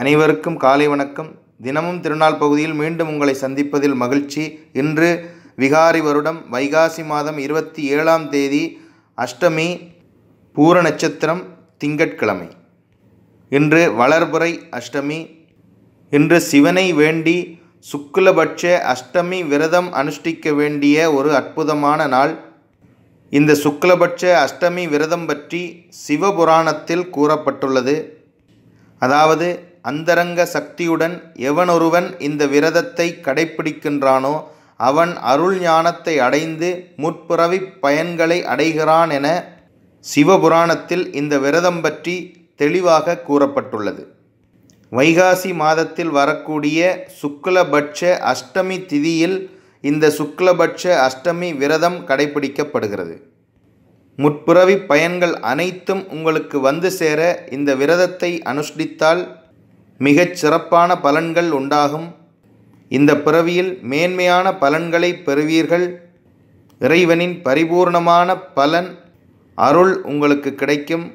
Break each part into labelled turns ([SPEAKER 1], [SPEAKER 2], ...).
[SPEAKER 1] அனைவருக்கும் காலை வணக்கம் தினமும் திருநாள் பகுதியில் மீண்டும் உங்களை சந்திப்பதில் மகிழ்ச்சி இன்று விகாரி வருடம் வைகாசி மாதம் இருபத்தி ஏழாம் தேதி அஷ்டமி பூர நட்சத்திரம் திங்கட்கிழமை இன்று வளர்புரை அஷ்டமி இன்று சிவனை வேண்டி சுக்லபட்ச அஷ்டமி விரதம் அனுஷ்டிக்க வேண்டிய ஒரு அற்புதமான நாள் இந்த சுக்லபட்ச அஷ்டமி விரதம் பற்றி சிவபுராணத்தில் கூறப்பட்டுள்ளது அதாவது அந்தரங்க சக்தியுடன் எவனொருவன் இந்த விரதத்தை கடைப்பிடிக்கின்றானோ அவன் அருள் ஞானத்தை அடைந்து முற்புறவி பயன்களை அடைகிறான் என சிவபுராணத்தில் இந்த விரதம் பற்றி தெளிவாக கூறப்பட்டுள்ளது வைகாசி மாதத்தில் வரக்கூடிய சுக்லபட்ச அஷ்டமி திதியில் இந்த சுக்லபட்ச அஷ்டமி விரதம் கடைபிடிக்கப்படுகிறது முற்புறவி பயன்கள் அனைத்தும் உங்களுக்கு வந்து சேர இந்த விரதத்தை அனுஷ்டித்தால் மிகச் சிறப்பான பலன்கள் உண்டாகும் இந்த பிறவியில் மேன்மையான பலன்களை பெறுவீர்கள் இறைவனின் பரிபூர்ணமான பலன் அருள் உங்களுக்கு கிடைக்கும்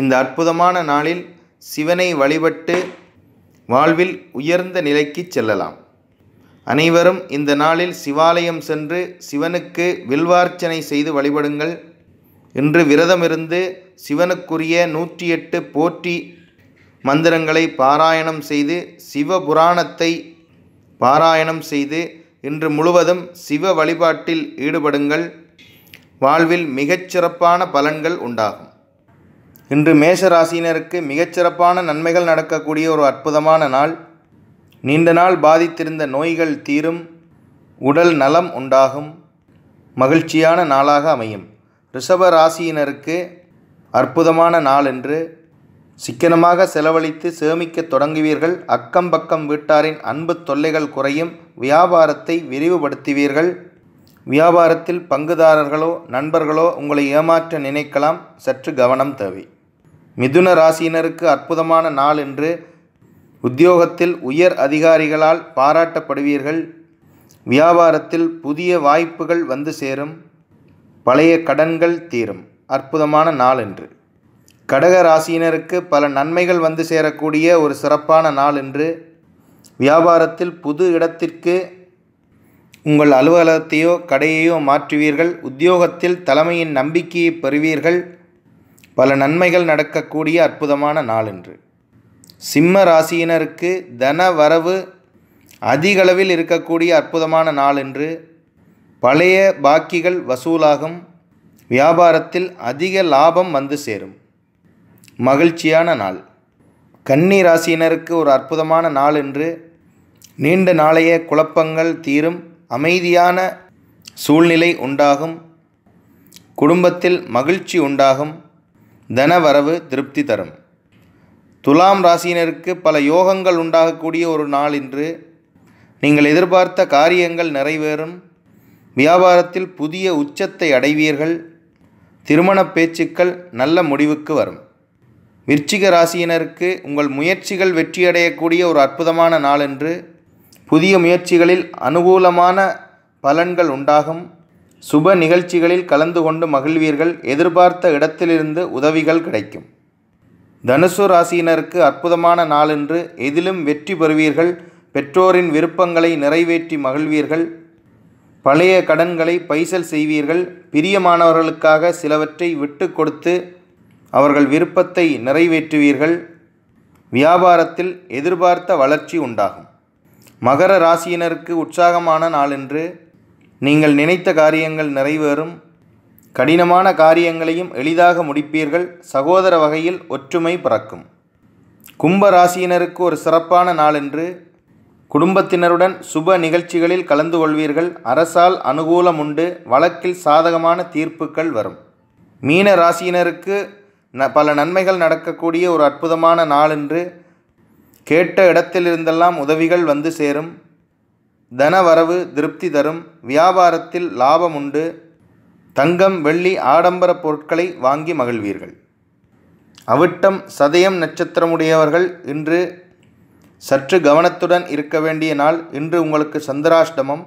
[SPEAKER 1] இந்த அற்புதமான நாளில் சிவனை வழிபட்டு வாழ்வில் உயர்ந்த நிலைக்கு செல்லலாம் அனைவரும் இந்த நாளில் சிவாலயம் சென்று சிவனுக்கு வில்வார்ச்சனை செய்து வழிபடுங்கள் இன்று விரதமிருந்து சிவனுக்குரிய நூற்றி எட்டு போற்றி மந்திரங்களை பாராயணம் செய்து சிவபுராணத்தை பாராயணம் செய்து இன்று முழுவதும் சிவ வழிபாட்டில் ஈடுபடுங்கள் வாழ்வில் மிகச்சிறப்பான பலன்கள் உண்டாகும் இன்று மேஷராசினருக்கு மிகச்சிறப்பான நன்மைகள் நடக்கக்கூடிய ஒரு அற்புதமான நாள் நீண்ட நாள் பாதித்திருந்த நோய்கள் தீரும் உடல் நலம் உண்டாகும் மகிழ்ச்சியான நாளாக அமையும் ரிஷபராசியினருக்கு ராசியினருக்கு அற்புதமான நாள் என்று சிக்கனமாக செலவழித்து சேமிக்க தொடங்குவீர்கள் அக்கம் பக்கம் வீட்டாரின் அன்பு தொல்லைகள் குறையும் வியாபாரத்தை விரிவுபடுத்துவீர்கள் வியாபாரத்தில் பங்குதாரர்களோ நண்பர்களோ உங்களை ஏமாற்ற நினைக்கலாம் சற்று கவனம் தேவை மிதுன ராசியினருக்கு அற்புதமான நாள் என்று உத்தியோகத்தில் உயர் அதிகாரிகளால் பாராட்டப்படுவீர்கள் வியாபாரத்தில் புதிய வாய்ப்புகள் வந்து சேரும் பழைய கடன்கள் தீரும் அற்புதமான நாள் என்று கடக ராசியினருக்கு பல நன்மைகள் வந்து சேரக்கூடிய ஒரு சிறப்பான நாள் என்று வியாபாரத்தில் புது இடத்திற்கு உங்கள் அலுவலகத்தையோ கடையையோ மாற்றுவீர்கள் உத்தியோகத்தில் தலைமையின் நம்பிக்கையை பெறுவீர்கள் பல நன்மைகள் நடக்கக்கூடிய அற்புதமான நாள் என்று சிம்ம ராசியினருக்கு தன வரவு அதிகளவில் இருக்கக்கூடிய அற்புதமான நாள் என்று பழைய பாக்கிகள் வசூலாகும் வியாபாரத்தில் அதிக லாபம் வந்து சேரும் மகிழ்ச்சியான நாள் கன்னி ராசியினருக்கு ஒரு அற்புதமான நாள் என்று நீண்ட நாளைய குழப்பங்கள் தீரும் அமைதியான சூழ்நிலை உண்டாகும் குடும்பத்தில் மகிழ்ச்சி உண்டாகும் தனவரவு திருப்தி தரும் துலாம் ராசியினருக்கு பல யோகங்கள் உண்டாகக்கூடிய ஒரு நாள் இன்று நீங்கள் எதிர்பார்த்த காரியங்கள் நிறைவேறும் வியாபாரத்தில் புதிய உச்சத்தை அடைவீர்கள் திருமண பேச்சுக்கள் நல்ல முடிவுக்கு வரும் விருச்சிக ராசியினருக்கு உங்கள் முயற்சிகள் வெற்றியடையக்கூடிய ஒரு அற்புதமான நாள் என்று புதிய முயற்சிகளில் அனுகூலமான பலன்கள் உண்டாகும் சுப நிகழ்ச்சிகளில் கலந்து கொண்டு மகிழ்வீர்கள் எதிர்பார்த்த இடத்திலிருந்து உதவிகள் கிடைக்கும் தனுசு ராசியினருக்கு அற்புதமான நாளென்று எதிலும் வெற்றி பெறுவீர்கள் பெற்றோரின் விருப்பங்களை நிறைவேற்றி மகிழ்வீர்கள் பழைய கடன்களை பைசல் செய்வீர்கள் பிரியமானவர்களுக்காக சிலவற்றை விட்டு கொடுத்து அவர்கள் விருப்பத்தை நிறைவேற்றுவீர்கள் வியாபாரத்தில் எதிர்பார்த்த வளர்ச்சி உண்டாகும் மகர ராசியினருக்கு உற்சாகமான நாளென்று நீங்கள் நினைத்த காரியங்கள் நிறைவேறும் கடினமான காரியங்களையும் எளிதாக முடிப்பீர்கள் சகோதர வகையில் ஒற்றுமை பிறக்கும் கும்ப ராசியினருக்கு ஒரு சிறப்பான நாளென்று குடும்பத்தினருடன் சுப நிகழ்ச்சிகளில் கலந்து கொள்வீர்கள் அரசால் அனுகூலம் உண்டு வழக்கில் சாதகமான தீர்ப்புகள் வரும் மீன ராசியினருக்கு ந பல நன்மைகள் நடக்கக்கூடிய ஒரு அற்புதமான நாள் என்று கேட்ட இடத்திலிருந்தெல்லாம் உதவிகள் வந்து சேரும் தனவரவு திருப்தி தரும் வியாபாரத்தில் லாபம் உண்டு தங்கம் வெள்ளி ஆடம்பர பொருட்களை வாங்கி மகிழ்வீர்கள் அவிட்டம் சதயம் நட்சத்திரமுடையவர்கள் இன்று சற்று கவனத்துடன் இருக்க வேண்டிய நாள் இன்று உங்களுக்கு சந்திராஷ்டமம்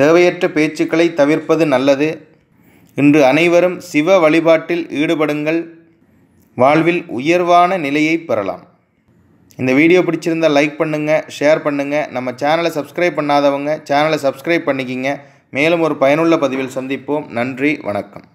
[SPEAKER 1] தேவையற்ற பேச்சுக்களை தவிர்ப்பது நல்லது இன்று அனைவரும் சிவ வழிபாட்டில் ஈடுபடுங்கள் வாழ்வில் உயர்வான நிலையை பெறலாம் இந்த வீடியோ பிடிச்சிருந்தால் லைக் பண்ணுங்கள் ஷேர் பண்ணுங்கள் நம்ம சேனலை சப்ஸ்கிரைப் பண்ணாதவங்க சேனலை சப்ஸ்கிரைப் பண்ணிக்கிங்க மேலும் ஒரு பயனுள்ள பதிவில் சந்திப்போம் நன்றி வணக்கம்